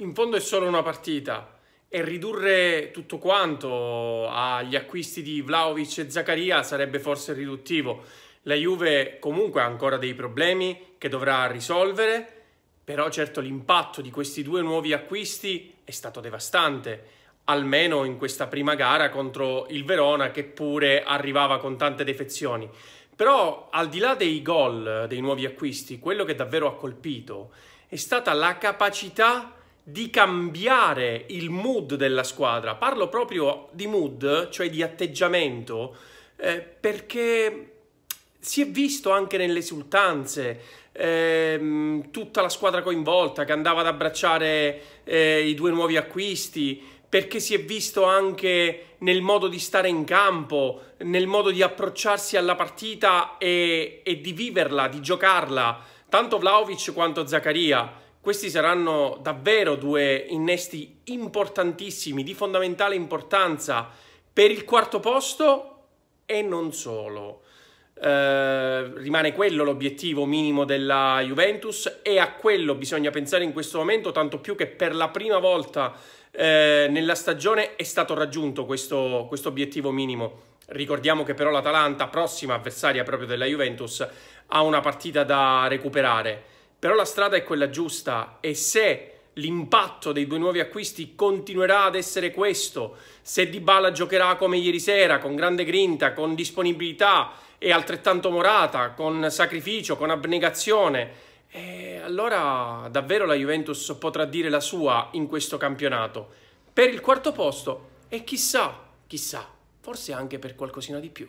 in fondo è solo una partita e ridurre tutto quanto agli acquisti di Vlaovic e Zaccaria sarebbe forse riduttivo. La Juve comunque ha ancora dei problemi che dovrà risolvere, però certo l'impatto di questi due nuovi acquisti è stato devastante, almeno in questa prima gara contro il Verona che pure arrivava con tante defezioni. Però al di là dei gol, dei nuovi acquisti, quello che davvero ha colpito è stata la capacità di di cambiare il mood della squadra. Parlo proprio di mood, cioè di atteggiamento, eh, perché si è visto anche nelle esultanze eh, tutta la squadra coinvolta che andava ad abbracciare eh, i due nuovi acquisti, perché si è visto anche nel modo di stare in campo, nel modo di approcciarsi alla partita e, e di viverla, di giocarla, tanto Vlaovic quanto Zaccaria. Questi saranno davvero due innesti importantissimi, di fondamentale importanza per il quarto posto e non solo. Eh, rimane quello l'obiettivo minimo della Juventus e a quello bisogna pensare in questo momento, tanto più che per la prima volta eh, nella stagione è stato raggiunto questo, questo obiettivo minimo. Ricordiamo che però l'Atalanta, prossima avversaria proprio della Juventus, ha una partita da recuperare però la strada è quella giusta e se l'impatto dei due nuovi acquisti continuerà ad essere questo, se Dybala giocherà come ieri sera, con grande grinta, con disponibilità e altrettanto morata, con sacrificio, con abnegazione, eh, allora davvero la Juventus potrà dire la sua in questo campionato. Per il quarto posto e chissà, chissà, forse anche per qualcosina di più.